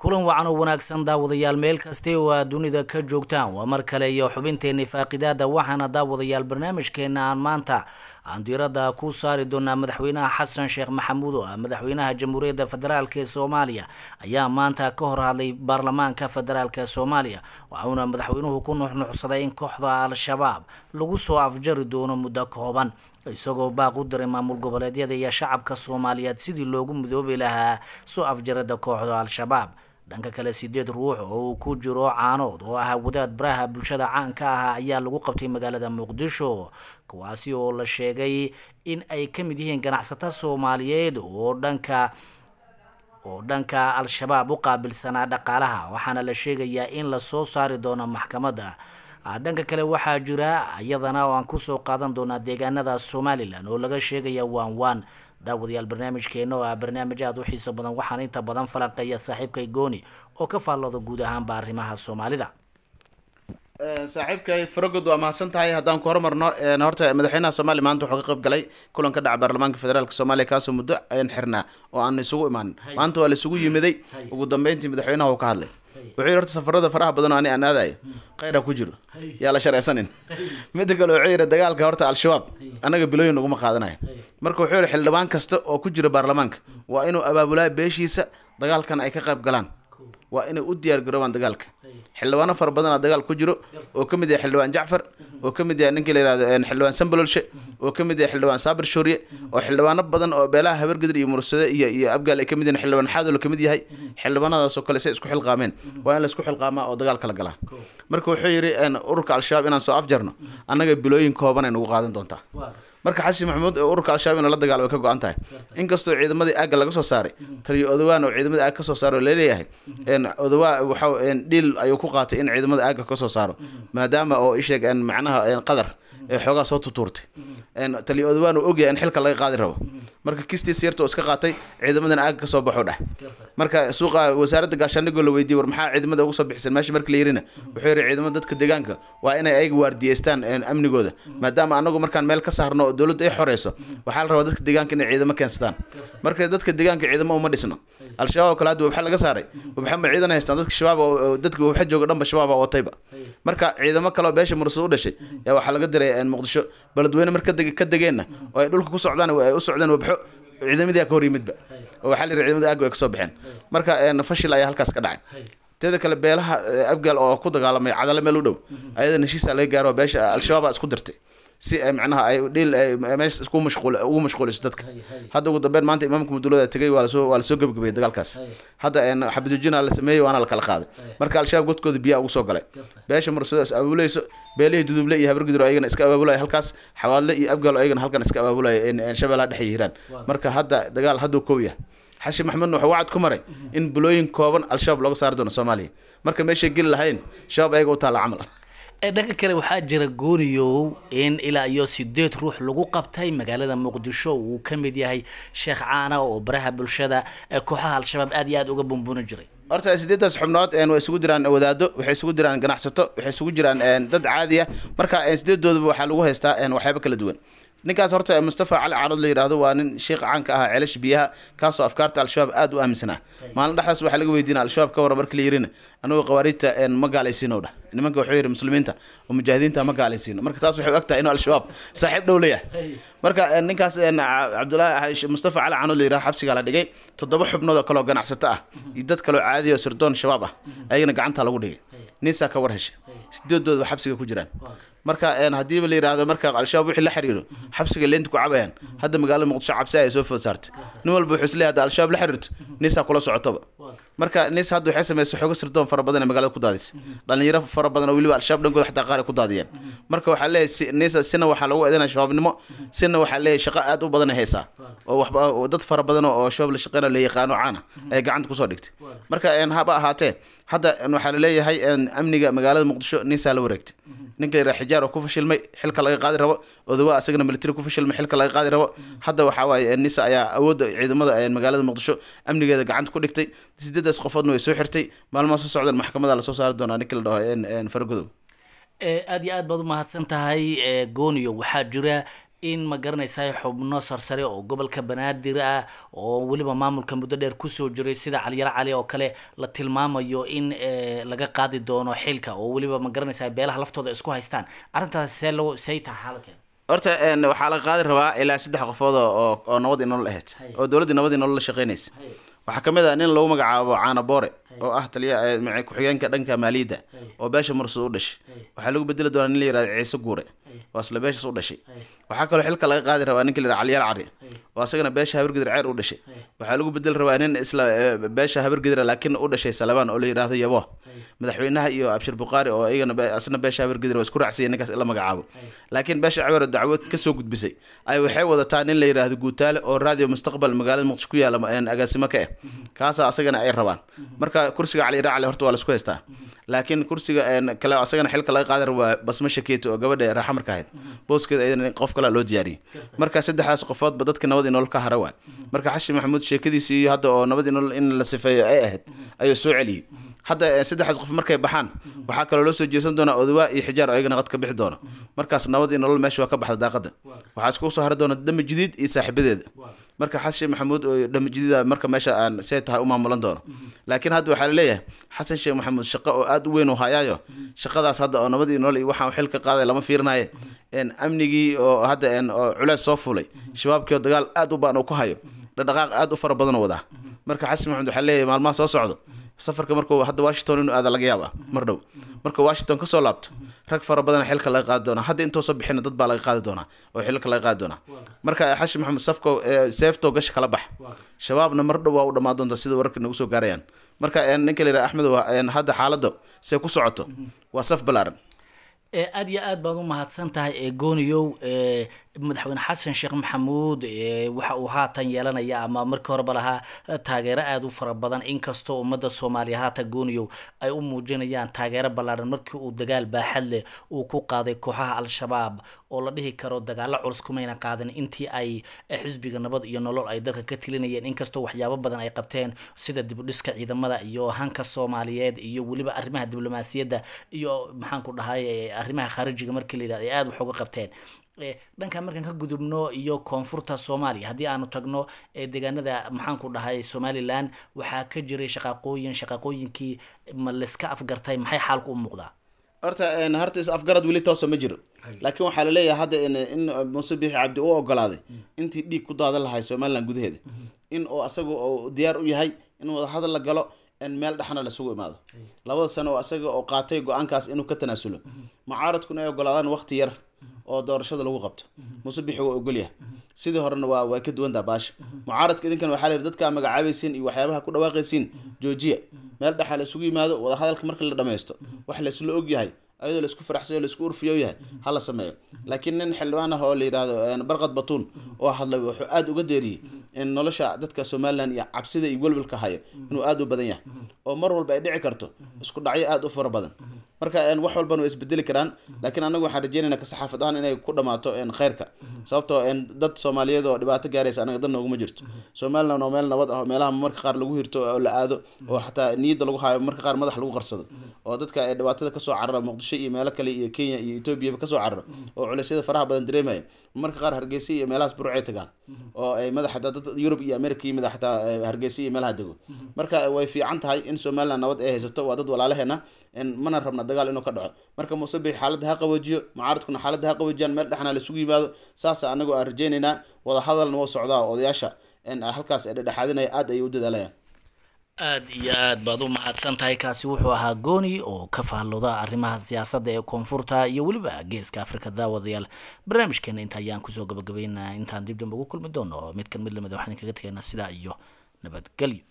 kulan wacan oo wanaagsan daawadayaal meel kasta oo aad dunida ka joogtaan waa mar kale iyo xubinteenni faaqidaada waxaana daawadayaal barnaamijkeenna aan maanta aan diiradda ku saari doonaa madaxweynaha xasan sheekh maxamuud oo ah madaxweynaha jamhuuriyadda federaalk ee soomaaliya ayaa maanta ka hor hadlay baarlamaanka federaalka soomaaliya waxauna madaxweynuhu ku nuxnuxsaday in kooxda al-shabaab lagu soo afjari doono muddo kooban isagoo baaq u diray maamul goboleedyada iyo shacabka soomaaliyeed sidii loogu midoobi lahaa soo afjarada kooxda al-shabaab dhanka kale sideed ruux oo uu ku jiro caanood oo ahaa wadaad baraha bulshada caanka ahaa ayaa lagu qabtay magaalada muqdisho kuwaasi oo la sheegay in ay ka mid yihiin ganacsata soomaaliyeed oo dhanka oo dhanka al-shabaab u qaabilsanaa dhaqaalaha waxaana la sheegayaa in lasoo saari doono maxkamadda ah, dhanka kale waxaa jira iyadana oo aan kusoo qaadan doonaa deegaanada somalilan oo laga sheegaya waan waan daawadayaal barnaamijkeena oo ah barnaamij aad u xiiso badan waxaan inta badan falanqeeya saaxiibkay gooni oo ka faallooda guud ahaanba arrimaha soomaalida eh, saaxiibkay farogod waa mahadsan tahay haddaan ku horumarno eh, horta madaxweynaha soomaaliya maanta wuxuu ka qayb galay kulan ka dhaca baarlamaanka federaalk soomaaliya kaasoo muddo an xirnaa oo aan isugu imaanin maanta waa la isugu yimiday ugu dambeyntii madaxweynaha uu ka hadlay wuxuu yii horta safarada faraha badan oo ani aan aadayo khayra ku jiro yaa la shareysanin midda kale wuxuu yidhi dagaalka horta al-shabaab annaga bilooyin naguma qaadanayo marka wuxuu yihi xildhibaan kasta oo ku jira baarlamaanka waa inuu abaabulaa beeshiisa dagaalkan ay ka qayb galaan waa inay u diyaargaroobaan dagaalka xildhibaano fara badanaa dagaal ku jiro oo ka mid yahay xildhibaan jacfar mm-hmm. oo ka mid yahay ninkii la yihahdo xildhibaan sambalolshe mm-hmm. oo ka mid yahay xildhibaan saabir shoorye mm-hmm. oo xildhibaano badan oo beelaha habargadir iyo mursade iyo iyo abgaal ay ka mid yihin xildhibaan xaadolo ka mid yahay xildhibaanadaasoo kale say isku xilqaameen waa in la isku xilqaamaa oo dagaal kala galaa marka wuxuu yidhi ururka al-shabaab inaan soo afjarno annaga bilooyin kooban ay nagu qaadan doontaa marka xashi maxamuud ee ururka al-shabaab inuu la dagaalamo way ka go-an tahay inkastoo ciidamadii aagga laga soo saaray taliyo odawaan oo ciidamadii aag ka soo saaray oo laleeyahay odawaa waxa dhiil ayuu ku qaatay in ciidamada aagga kasoo saaro maadaama oo isheeg macnaha qadar ee xoogaa soo tutuurtay taliyo odawaan uu in xilka laga qaadi rabo marka kistiisa yarta iska qaatay ciidamadan aaga ka soo baxuu marka suuqa wasaaradda gaashaandhigoo la weydiiyey war maxaa ciidamada uga soo bixisan meesha marka la yirina wuxuu yidhi ciidamada dadka deegaanka waa inay ayaga waardiyeystaan amnigooda maadaama anagu markaan meel ka saarno oo dowladda ay xoreyso waxaa la rabaa dadka deegaanka inay ciidamo keensadaan marka dadka deegaanka ciidamo uma dhisno al-shabaab kale hadda wabxa laga saaray wabxa ciidan haystaan dadka shabaab dadka wabxa jooga dhanba shabaaba ootayba marka ciidamo kale beesha murasad u dhashay yaa waxaa laga diray muqdisho beledweyne mar ka degeenna oo ay dhulka ku socdaan ay u socdeen wabxo ciidamadiyaa ka hor yimidba oo waxaa la yidhi ciidamada aaggo ay kasoo baxeen marka fashil ayaa halkaas ka dhacay teeda kale beelaha abgaal oo ku dagaalamay cadale meel u dhow ayadana heshiisaa laga gaaro beesha al-shabaab aa isku dirtay si eh, ay eh, micnaha ay dhil meesha isku mashquul ugu mashquulayso dadka hadda ugu dambeyn maanta imaamka mudulada tegay waa lasoo waa lasoo gebagabeyay dagaalkaas hadda eh, xabadujina la sameeyey waana la kala qaaday marka al-shabaab godkooda biyaa ugu soo galay beesha marsado is abaabulayso beelihii duduble iyo habargidro ayagana iska abaabulaya halkaas xawaadle iyo abgaalo ayagana halkan iska abaabulaya shabeellaha dhex yihiiraan marka hadda dagaal hadduu kow yahay xashi maxmedna wuxuu wacad ku maray mhm. in bulooyin kooban al-shabaab looga saari doono soomaaliya marka meeshay geli lahayn shabaab ayaga u taalla camal dhanka kale waxaa jira gooniyow in ilaa iyo sideed ruux lagu qabtay magaalada muqdisho uu ka mid yahay sheekh caana oo baraha bulshada kooxaha al-shabaab aad iyo aad uga bumbuuni jiray horta sideedaas xubnood waa isugu jiraan wadaado waxay isugu jiraan ganacsato waxay isugu jiraan dad caadi marka sideedoodaba waxaa lagu haystaa waxyaabo kala duwan ninkaas horta mustafa cali caanood la yidhaahdo waa nin sheekh caanka ahaa ceelasha biyaha kaasoo afkaarta al-shabaab aad u aaminsanaa maalin dhexdaas waxaa laga weydiina al-shabaab ka waran markii la yirina anigoo khawaarijta ma nimanka wuxuu yidhi muslimiinta oo mujaahidiinta ma gaalaysiino marka taas waxay u egtahay inuu al-shabaab saaxiib dhow leeyahay marka eh, ninkaas cabdulaahi eh, ah, ah, mustafa cali cano la yidhaha xabsigaa la dhigay toddoba xubnood oo kaloo ganacsato ah iyo dad kaloo caadiya oo sirdoon shabaab ah ayagana gacantaa lagu dhigay ninsaa ka war heshay sideedooda xabsiga ku jiraan marka eh, haddiiba la yidhaahdo marka al-shabaab wixii la xiriiro xabsiga leynta ku cabayaan hadda magaalada muqdisho cabsi ay soo food saartay nin walba wuxuu isleeyahay hadda al-shabaab la xiriirto ninsaa kula socotaba marka nis hadda waxay sameysay xoogo sirdoon fara badan ee magaalada ku daadisa dhalinyaro fara badan oo weliba al-shabaab dhankooda xataa qaar ay ku daadiyeen marka waxaa leeyahay nisa sina waxaa lagu eedanaya shabaabnimo sina waxaa leeyahay shaqo aad u badan haysaa oo waxba dad fara badan oo shabaab la shaqeyna la yaqaano caana ay gacanta kusoo dhigtay marka haba ahaatee hadda waxaa laleeyahay amniga magaalada muqdisho nisaa la wareegtay ninka yara xijaar oo ku fashilmay xilka laga qaadi rabo odawa asagana militari ku fashilmay xilka laga qaadi rabo hadda waxaa waaye nisa ayaa awoodda ciidamada magaalada muqdisho amnigeeda gacanta ku dhigtay sideedaas qofoodna way soo xirtay maalmaha soo socdaan maxkamada lasoo saari doonaa ninka la dhaho faragudow eh, aada iyo aad baad umahadsan tahay eh, gooniyo waxaa jira in ma garanaysaay xubno sarsare oo gobolka banaadir ah oo weliba maamulka muddo dheer kusoo jiray sida caliyar cali oo kale la tilmaamayo in eh, laga qaadi doono xilka oo weliba ma garanaysaa beelaha laftooda isku haystaan arrintaas see lo say taha xaalkeeda horta waxaa laga qaadi rabaa ilaa saddex qofood oo nabad inoola ahayd oo dowladda nabad inoola la shaqeynaysa waxaa ka mid ah nin lagu magacaabo caana boore oo ah taliya eh, ku-xigeenka dhanka maaliyadda oo beesha marso u dhashay waxaa lagu bedeli doonaa nin la yirahdo ciise guure oo isla beeshaas u dhashay waxaa kaloo xilka laga qaadi rabaa ninka layirahdo caliyaal cari oo asagana beesha habargedir ceer u dhashay waxaa lagu bedeli rabaa nin isla eh, beesha habargedira laakiin u dhashay salabaan oo la yidhaahdo yabo madaxweynaha iyo abshir bukhaari oo iyagana asna beesha habargedir waa isku raacsaya ninkaas la magacaabo laakiin beesha cawero dacwood kasoo gudbisay ay waxay wadataa nin la yidhaahdo guutaale oo radio mustaqbal magaalada muqdisho ku yaala eh, agaasimo ka ah kaasaa asagana ay rabaan marka kursiga cali racli horta waa laisku haystaa laakiin kursiga kale asagana xilka laga qaadar waa basma shakeeti oo gabadha raaxa marka ahayd booskeeda ayadana qof kalea loo diyaariyey marka saddexdaas qofoodba dadka nabad inool ka hara waa marka xashi maxamuud sheekadiisi iyo hadda oo nabad inool in la sifeeyo ay ahayd ayuu soo celiyey hadda saddexdaas qof markay baxaan waxaa kaloo loo soo jeesan doonaa odawaa iyo xijaar ayagana qad ka bixi doono markaas nabadii nolol meesha waa ka baxda daaqada waxaa iskugu soo hari doona dama jadiid iyo saaxiibadeeda marka xasan sheekh maxamuud dhamajidida marka meesha aan see tahay u maamulan doono laakiin hadda waxaa laleeyahay xasan sheekh maxamuud shaqo oo aada u weyn u hayaayo shaqadaas hadda oo nabadii nool iyo waxaan xil qaaday lama fiirinaye amnigii oo hadda culees soo fulay shabaabkii oo dagaal aad u baan uu ku hayo dhaqdhaqaaq aad u fara badan u wadaa marka xasan maxamuud waxaa leeyahay maalmaha soo socdo safarka markuu hadda washington inuu aada laga yaaba mar dhow marka washington kasoo laabto rag fara badana xilka laga qaadi doonaa hadda intuusan bixina dad baa laga qaadi doonaa oo xilka laga qaadi doonaa marka xashi maxamed safko eh, seefto gasha kala bax shabaabna mar dhow waa u dhamaan doontaa sida wararka nagu soo gaarayaan marka eh, ninka la axmed eh, hadda xaaladda se ku socoto mhm. waa saf balaaran aada iyo aad baad u mahadsan tahay gooniyow madaxweyne xasan sheekh maxamuud waxa uu haatan yeelanaya ama markii horeba lahaa eh, taageero aada u fara badan inkastoo ummadda soomaaliya haata gooniyow ay u muujinayaan taageero ballaadhan markii uu dagaal baaxad leh uu ku qaaday kooxaha al-shabaab oo la dhihi karo dagaalo culus kumayna qaadan intii ay eh, xisbiga nabad iyo nolol ay dalka ka tilinayeen inkastoo waxyaabo badan ay qabteen sida dibudhiska ciidamada iyo hanka soomaaliyeed iyo weliba arrimaha diblomaasiyadda iyo maxaanku dhahay eh, arrimaha khaarijiga markii la yidhahdo ay aada wax uga qabteen Eh, dhankan markaan ka gudubno iyo koonfurta soomaaliya haddii aanu tagno eh, deegaanada maxaanku dhahay somalilan waxaa ka jiray shaqaaqooyin shaqaaqooyinkii ma layska afgartay maxay xaalku u muuqdaa horta horta is afgarad weli toosa ma jiro laakiin waxaa laleeyahay hadda in muuse biixi cabdi u ogolaaday intii dhiig ku daadan lahay somalilan gudaheeda mhm. in oo asaga oo diyaar u yahay in wadahadal la galo meel dhexna laisugu imaado labada sane oo asaga oo qaatay go-aankaas inuu ka tanaasulo mhm. mucaaradkuna ay ogolaadaan waqti yar mhm oo doorashada lagu qabto mhm. musabixi waa ogolyahay mhm. sidii horena waa way ka duwantaa baasha mhm. mucaaradka idinkan waxaa la yidhi dadkaa magacaabaysiin iyo waxyaabaha ku dhawaaqaysiin joojiya meel dhexaa la isugu yimaado wadahadalka marka la dhamaysto wax laysla ogyahay ayadoo laisku faraxsanyo laisku urfiyo yahay ha la sameeyo laakiin nin xildhibaan ah oo la yidhaahdo barqad batuun oo hadlay wuxuu aada uga deeriyey in nolosha dadka somalilan iyo cabsida iyo welwelka hayo inuu aada u badan yahay oo mar walba ay dhici karto isku dhacyo aada u fara badan marka wax walbana way isbedeli karaan laakiin anagu waxaan rajeynayna kasaxaafad ahaan inay ku dhamaato kheyrka sababtoo dad soomaaliyeed oo dhibaato gaaraysa anaga dan nooguma jirto somalilan oo meel nabad ah oo meelaha marka qaar lagu hirto oo la aado oo xataa niyadda lagu haayo marka qaar madax lagu qarsado oo dadka ee dhibaatada kasoo carara muqdisho iyo meelo kale iyo kenya iyo etoobiyaba kasoo carara oo culaysyada faraha badan dareemaya marka qaar hargeysa iyo meelahaas burcay tagaan oo ay eh, madaxa hataa dad yurub iyo america iyo madax eh, hargeysa iyo meelaha dego mhm. marka eh, way fiican tahay in somaliland nabad ay haysato waa dad walaalaheena mana rabna dagaal inuu ka dhaco marka muuse bixi xaaladda ha qaboojiyo mucaaradkuna xaaladda ha qaboojiyaan meel dhexna la isugu yimaado saasa anagu aan rajaynaynaa wada hadalna woo socdaa odayaasha halkaas dhedhexaadinaya aada ayay u dadaalayaan aad iyo aad baad u mahadsan tahay kaasi wuxuu ahaa gooni oo ka faalooda arrimaha siyaasadda ee koonfurta iyo weliba geeska afrika daawadayaal barnaamijkeena inta ayaan kusoo gabagabaynaa intaan dib damba ugu kulmi doono midkan mid lamid ah, waxaan kaga tegaynaa sidaa iyo nabadgelyo